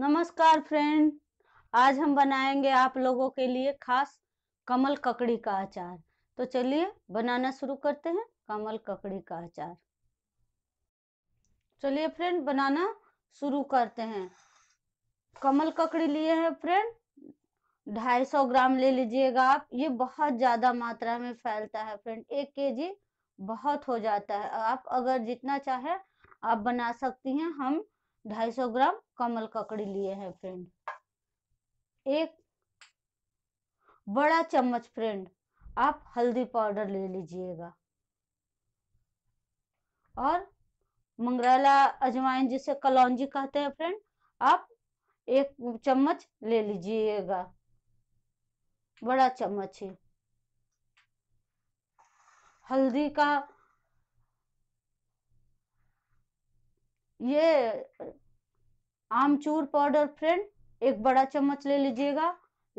नमस्कार फ्रेंड आज हम बनाएंगे आप लोगों के लिए खास कमल ककड़ी का अचार तो चलिए बनाना शुरू करते हैं कमल ककड़ी का अचार चलिए फ्रेंड बनाना शुरू करते हैं कमल ककड़ी लिए हैं फ्रेंड ढाई सौ ग्राम ले लीजिएगा आप ये बहुत ज्यादा मात्रा में फैलता है फ्रेंड एक के जी बहुत हो जाता है आप अगर जितना चाहे आप बना सकती हैं हम ढाई सौ ग्राम कमल ककड़ी लिए हैं फ्रेंड एक बड़ा चम्मच फ्रेंड आप हल्दी पाउडर ले लीजिएगा और मंगरेला अजवाइन जिसे कलौजी कहते हैं फ्रेंड आप एक चम्मच ले लीजिएगा बड़ा चम्मच ही हल्दी का ये आमचूर पाउडर फ्रेंड एक बड़ा चम्मच ले लीजिएगा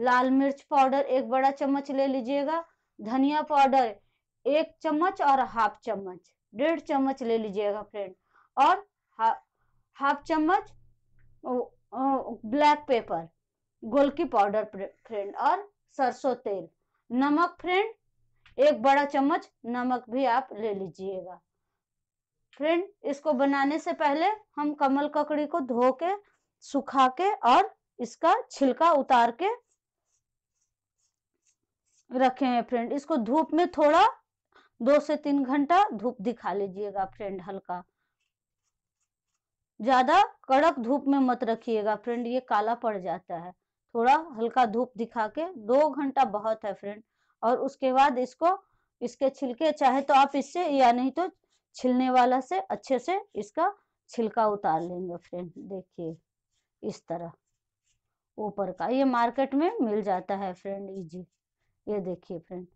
लाल मिर्च पाउडर एक बड़ा चम्मच ले लीजिएगा धनिया पाउडर एक चम्मच और हाफ चम्मच डेढ़ चम्मच ले लीजिएगा फ्रेंड और हा, हाफ चम्मच ब्लैक पेपर गोलकी पाउडर फ्रेंड और सरसों तेल नमक फ्रेंड एक बड़ा चम्मच नमक भी आप ले लीजिएगा फ्रेंड इसको बनाने से पहले हम कमल ककड़ी को धो के सुखा के और इसका छिलका उतार के रखे हैं फ्रेंड इसको धूप में थोड़ा दो से तीन घंटा धूप दिखा लीजिएगा फ्रेंड हल्का ज्यादा कड़क धूप में मत रखिएगा फ्रेंड ये काला पड़ जाता है थोड़ा हल्का धूप दिखा के दो घंटा बहुत है फ्रेंड और उसके बाद इसको इसके छिलके चाहे तो आप इससे या नहीं तो छिलने वाला से अच्छे से इसका छिलका उतार लेंगे फ्रेंड देखिए इस तरह ऊपर का ये मार्केट में मिल जाता है फ्रेंड इजी ये देखिए फ्रेंड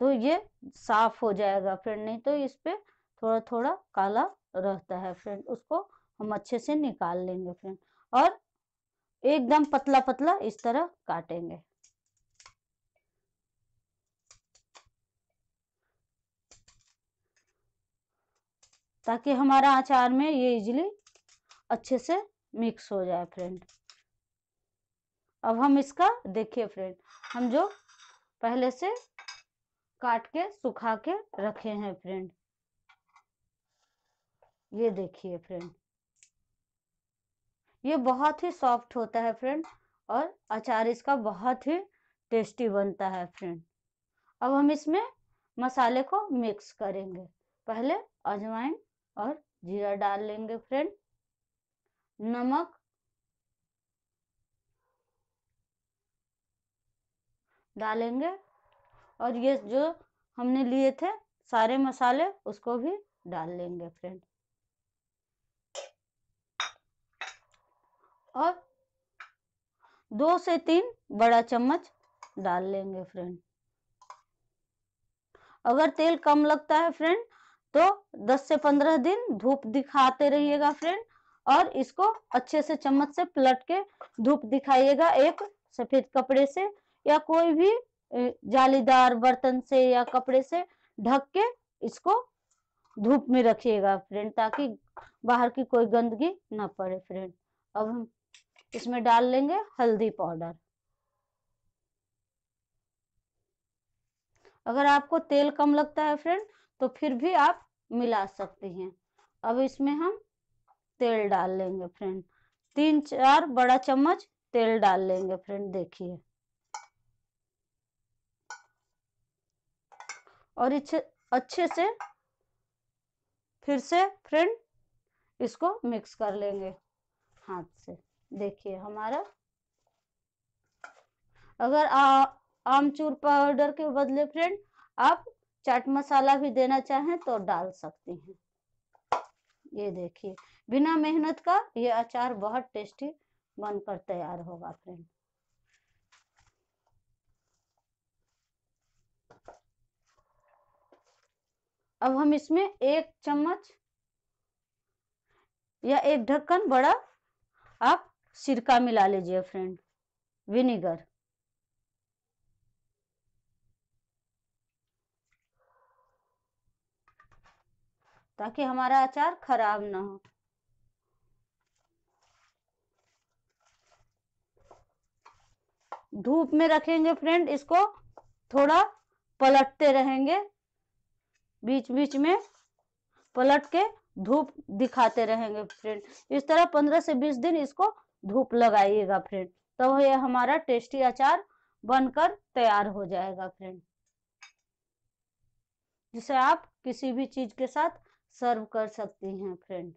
तो ये साफ हो जाएगा फ्रेंड नहीं तो इस पे थोड़ा थोड़ा काला रहता है फ्रेंड उसको हम अच्छे से निकाल लेंगे फ्रेंड और एकदम पतला पतला इस तरह काटेंगे ताकि हमारा अचार में ये इजिली अच्छे से मिक्स हो जाए फ्रेंड अब हम इसका देखिए फ्रेंड हम जो पहले से काट के सुखा के रखे हैं फ्रेंड ये देखिए फ्रेंड ये बहुत ही सॉफ्ट होता है फ्रेंड और अचार इसका बहुत ही टेस्टी बनता है फ्रेंड अब हम इसमें मसाले को मिक्स करेंगे पहले अजवाइन और जीरा डाल लेंगे फ्रेंड नमक डालेंगे और ये जो हमने लिए थे सारे मसाले उसको भी डाल लेंगे फ्रेंड और दो से तीन बड़ा चम्मच डाल लेंगे फ्रेंड अगर तेल कम लगता है फ्रेंड तो 10 से 15 दिन धूप दिखाते रहिएगा फ्रेंड और इसको अच्छे से चम्मच से पलट के धूप दिखाइएगा एक सफेद कपड़े से या कोई भी जालीदार बर्तन से या कपड़े से ढक के इसको धूप में रखिएगा फ्रेंड ताकि बाहर की कोई गंदगी ना पड़े फ्रेंड अब हम इसमें डाल लेंगे हल्दी पाउडर अगर आपको तेल कम लगता है फ्रेंड तो फिर भी आप मिला सकती हैं अब इसमें हम तेल डाल लेंगे फ्रेंड तीन चार बड़ा चम्मच तेल डाल लेंगे फ्रेंड देखिए और अच्छे से फिर से फ्रेंड इसको मिक्स कर लेंगे हाथ से देखिए हमारा अगर आ, आमचूर पाउडर के बदले फ्रेंड आप चाट मसाला भी देना चाहें तो डाल सकते हैं ये देखिए बिना मेहनत का ये अचार बहुत टेस्टी बनकर तैयार होगा फ्रेंड अब हम इसमें एक चम्मच या एक ढक्कन बड़ा आप सिरका मिला लीजिए फ्रेंड विनेगर ताकि हमारा अचार खराब ना हो धूप में रखेंगे फ्रेंड इसको थोड़ा पलटते रहेंगे बीच बीच में पलट के धूप दिखाते रहेंगे फ्रेंड इस तरह पंद्रह से बीस दिन इसको धूप लगाइएगा फ्रेंड तब तो यह हमारा टेस्टी अचार बनकर तैयार हो जाएगा फ्रेंड जिसे आप किसी भी चीज के साथ सर्व कर सकती हैं फ्रेंड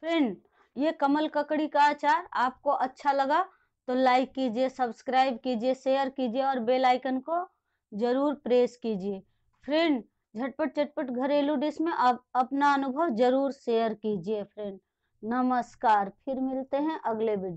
फ्रेंड ये कमल ककड़ी का अचार आपको अच्छा लगा तो लाइक कीजिए सब्सक्राइब कीजिए शेयर कीजिए और बेल आइकन को जरूर प्रेस कीजिए फ्रेंड झटपट झटपट घरेलू डिश में आप अपना अनुभव जरूर शेयर कीजिए फ्रेंड नमस्कार फिर मिलते हैं अगले वीडियो